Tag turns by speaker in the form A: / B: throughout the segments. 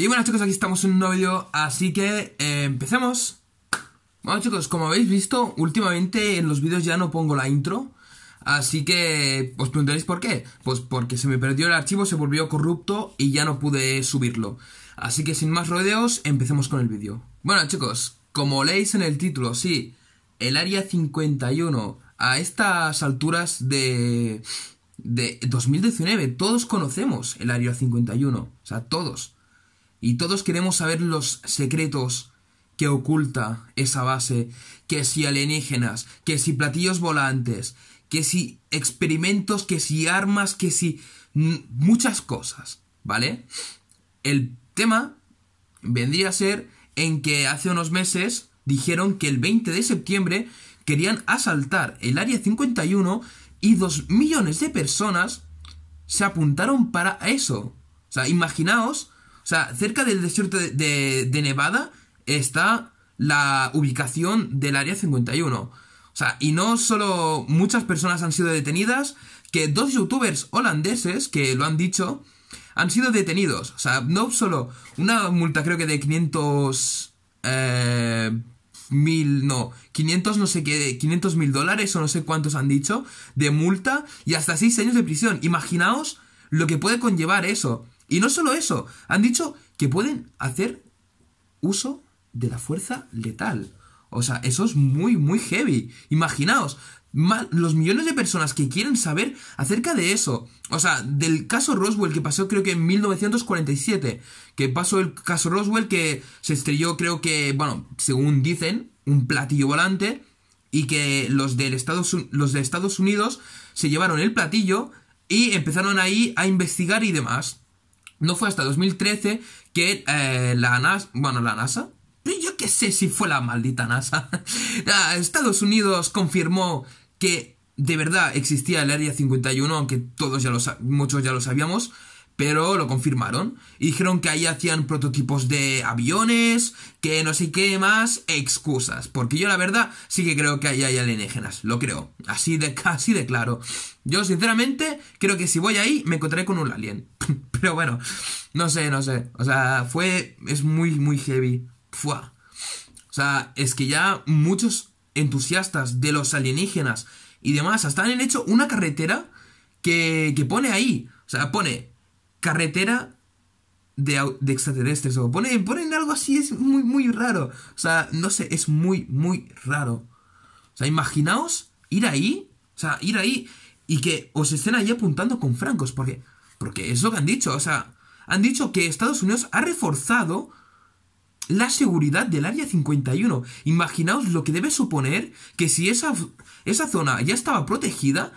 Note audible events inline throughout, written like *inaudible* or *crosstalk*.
A: Y bueno chicos, aquí estamos en un nuevo vídeo, así que eh, empecemos. Bueno chicos, como habéis visto, últimamente en los vídeos ya no pongo la intro, así que os preguntaréis por qué. Pues porque se me perdió el archivo, se volvió corrupto y ya no pude subirlo. Así que sin más rodeos, empecemos con el vídeo. Bueno chicos, como leéis en el título, sí, el área 51, a estas alturas de... De 2019, todos conocemos el Área 51, o sea, todos. Y todos queremos saber los secretos que oculta esa base, que si alienígenas, que si platillos volantes, que si experimentos, que si armas, que si muchas cosas, ¿vale? El tema vendría a ser en que hace unos meses dijeron que el 20 de septiembre querían asaltar el área 51 y dos millones de personas se apuntaron para eso. O sea, imaginaos o sea, cerca del desierto de, Nevada está la ubicación del Área 51. O sea, y no solo muchas personas han sido detenidas, que dos youtubers holandeses que lo han dicho han sido detenidos. O sea, no solo una multa creo que de 500... Eh, mil, no, 500 no sé qué, 500 mil dólares o no sé cuántos han dicho de multa y hasta seis años de prisión. Imaginaos lo que puede conllevar eso. Y no solo eso, han dicho que pueden hacer uso de la fuerza letal. O sea, eso es muy, muy heavy. Imaginaos, los millones de personas que quieren saber acerca de eso. O sea, del caso Roswell que pasó creo que en 1947. Que pasó el caso Roswell que se estrelló creo que, bueno, según dicen, un platillo volante. Y que los, del Estados, los de Estados Unidos se llevaron el platillo y empezaron ahí a investigar y demás. No fue hasta 2013 que eh, la NASA, bueno, la NASA, yo qué sé si fue la maldita NASA, *laughs* ah, Estados Unidos confirmó que de verdad existía el Área 51, aunque todos ya muchos ya lo sabíamos, pero lo confirmaron. Y dijeron que ahí hacían prototipos de aviones, que no sé qué más, excusas. Porque yo la verdad sí que creo que ahí hay alienígenas, lo creo. Así de casi *laughs* de claro. Yo sinceramente creo que si voy ahí me encontraré con un alien. *laughs* pero bueno, no sé, no sé. O sea, fue... es muy, muy heavy. Fua. O sea, es que ya muchos entusiastas de los alienígenas y demás hasta han hecho una carretera que, que pone ahí. O sea, pone carretera de, extraterrestres. O ponen, ponen algo así, es muy, muy raro. O sea, no sé, es muy, muy raro. O sea, imaginaos ir ahí, o sea, ir ahí y que os estén ahí apuntando con francos, porque, porque es lo que han dicho. O sea, han dicho que Estados Unidos ha reforzado la seguridad del Área 51. Imaginaos lo que debe suponer que si esa, esa zona ya estaba protegida,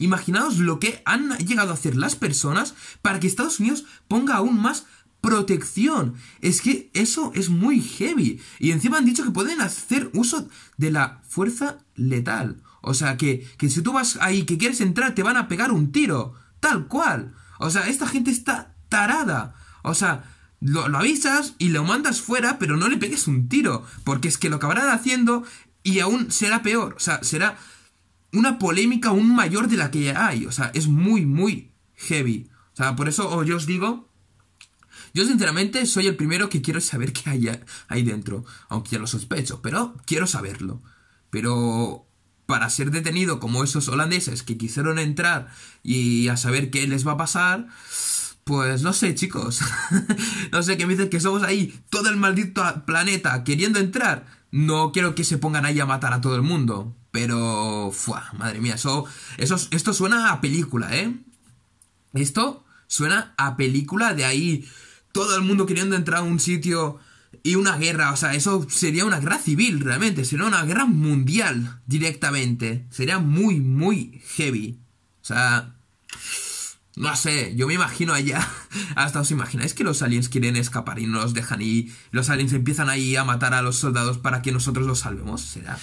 A: Imaginaos lo que han llegado a hacer las personas para que Estados Unidos ponga aún más protección. Es que eso es muy heavy. Y encima han dicho que pueden hacer uso de la fuerza letal. O sea, que, si tú vas ahí, que quieres entrar, te van a pegar un tiro. Tal cual. O sea, esta gente está tarada. O sea, lo, lo, avisas y lo mandas fuera, pero no le pegues un tiro, porque es que lo acabarán haciendo y aún será peor. O sea, será una polémica aún mayor de la que ya hay. O sea, es muy, muy heavy. O sea, por eso oh, yo os digo, yo sinceramente soy el primero que quiero saber *laughs* qué hay ahí dentro, aunque ya lo sospecho, pero quiero saberlo. Pero para ser detenido como esos holandeses que quisieron entrar y a saber qué les va a pasar, pues no sé, chicos. *laughs* no sé, que me dicen que somos ahí todo el maldito planeta queriendo entrar. No quiero que se pongan ahí a matar a todo el mundo. Pero, ¡fuá! madre mía, eso, eso, esto suena a película, ¿eh? Esto suena a película de ahí todo el mundo queriendo entrar a un sitio y una guerra, o sea, eso sería una guerra civil realmente, sería una guerra mundial directamente, sería muy, muy heavy. O sea, no sé, yo me imagino allá. *laughs* Hasta os imagináis que los aliens quieren escapar y nos dejan y los aliens empiezan ahí a matar a los soldados para que nosotros los salvemos. Será.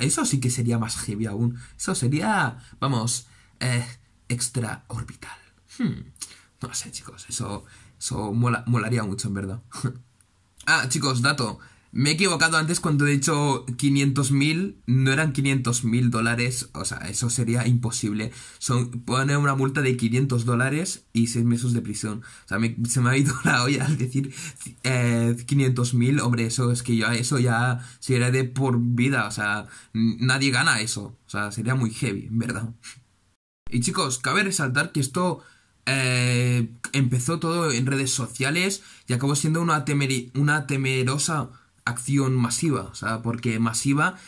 A: Eso sí que sería más heavy aún. Eso sería. Vamos. Eh, extraorbital. Hmm. No sé, chicos. Eso. Eso molaría mucho, en verdad. *laughs* ah, chicos, dato. Me he equivocado antes cuando he dicho 500.000, no eran 500.000 dólares, o sea, eso sería imposible. Son, poner una multa de 500 dólares y 6 meses de prisión. O sea, se me ha ido *laughs* la olla al decir eh, 500.000, hombre, eso es que ya, eso ya sería de por vida, o sea, nadie gana eso. O sea, sería muy heavy, verdad. Y chicos, cabe resaltar que esto eh, empezó todo en redes sociales y acabó siendo una, temer una temerosa acción masiva, o sea, porque masiva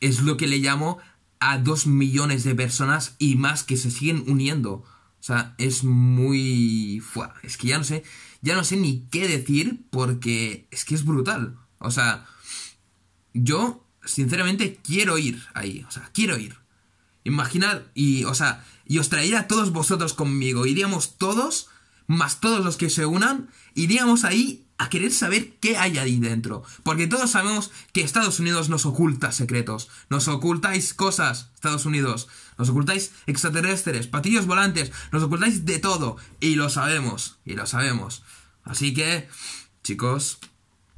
A: es lo que le llamo a dos millones de personas y más que se siguen uniendo. O sea, es muy... es que ya no sé, ya no sé ni qué decir porque es que es brutal. O sea, yo sinceramente quiero ir ahí, o sea, quiero ir. imaginar, y, o sea, y os traería a todos vosotros conmigo, iríamos todos más todos los que se unan, iríamos ahí a querer saber qué hay ahí dentro. Porque todos sabemos que Estados Unidos nos oculta secretos, nos ocultáis cosas, Estados Unidos, nos ocultáis extraterrestres, patillos volantes, nos ocultáis de todo. Y lo sabemos, y lo sabemos. Así que, chicos,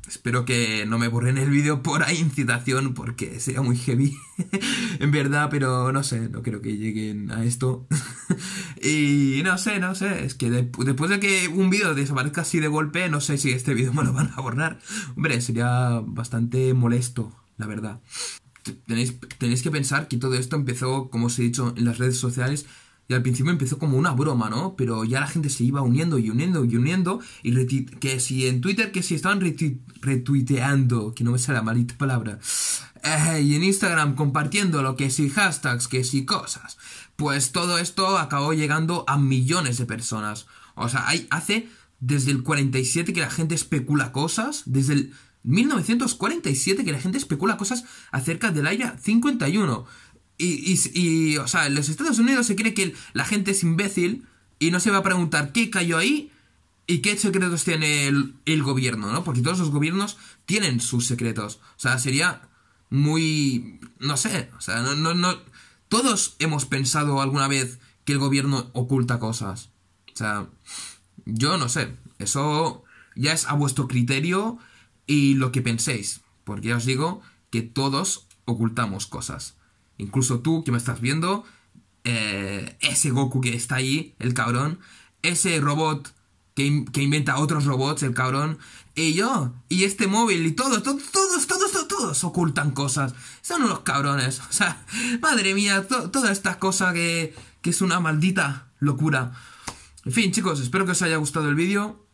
A: Espero que no me borren el vídeo por ahí incitación porque sería muy heavy *laughs* en verdad, pero no sé, no creo que lleguen a esto. *laughs* y no sé, no sé, es que después de que un vídeo desaparezca así de golpe, no sé si este vídeo *laughs* me lo van a borrar. Hombre, sería bastante molesto, la verdad. Tenéis, tenéis que pensar que todo esto empezó, como os he dicho, en las redes sociales al principio empezó como una broma, ¿no? Pero ya la gente se iba uniendo y uniendo y uniendo. Y que si en Twitter, que si estaban retuiteando, que no me sale la maldita palabra. Eh, y en Instagram compartiendo lo que si hashtags, que si cosas. Pues todo esto acabó llegando a millones de personas. O sea, hay, hace desde el 47 que la gente especula cosas. Desde el 1947 que la gente especula cosas acerca del y 51. Y, y, o sea, en los Estados Unidos se cree que la gente es imbécil y no se va a preguntar qué cayó ahí y qué secretos tiene el, gobierno, ¿no? Porque todos los gobiernos tienen sus secretos. O sea, sería muy... no sé, o sea, no, no, no... Todos hemos pensado alguna vez que el gobierno oculta cosas. O sea, yo no sé. Eso ya es a vuestro criterio y lo que penséis. Porque ya os digo que todos ocultamos cosas. Incluso tú que me estás viendo, eh, ese Goku que está ahí, el cabrón, ese robot que, inventa otros robots, el cabrón, y yo, y este móvil, y todos, todos, todos, todos, todos, ocultan cosas. Son unos cabrones. *laughs* O sea, madre mía, toda todas estas cosas que, que es una maldita locura. En fin, chicos, espero que os haya gustado el vídeo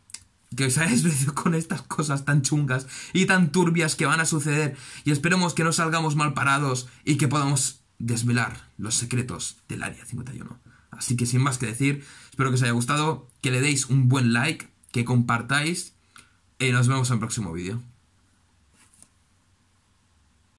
A: que os hayáis *laughs* venido con estas cosas tan chungas y tan turbias que van a suceder y esperemos que no salgamos mal parados y que podamos desvelar los secretos del Área 51. Así que sin más que decir, espero que os haya gustado, que le deis un buen like, que compartáis y nos vemos en el próximo vídeo.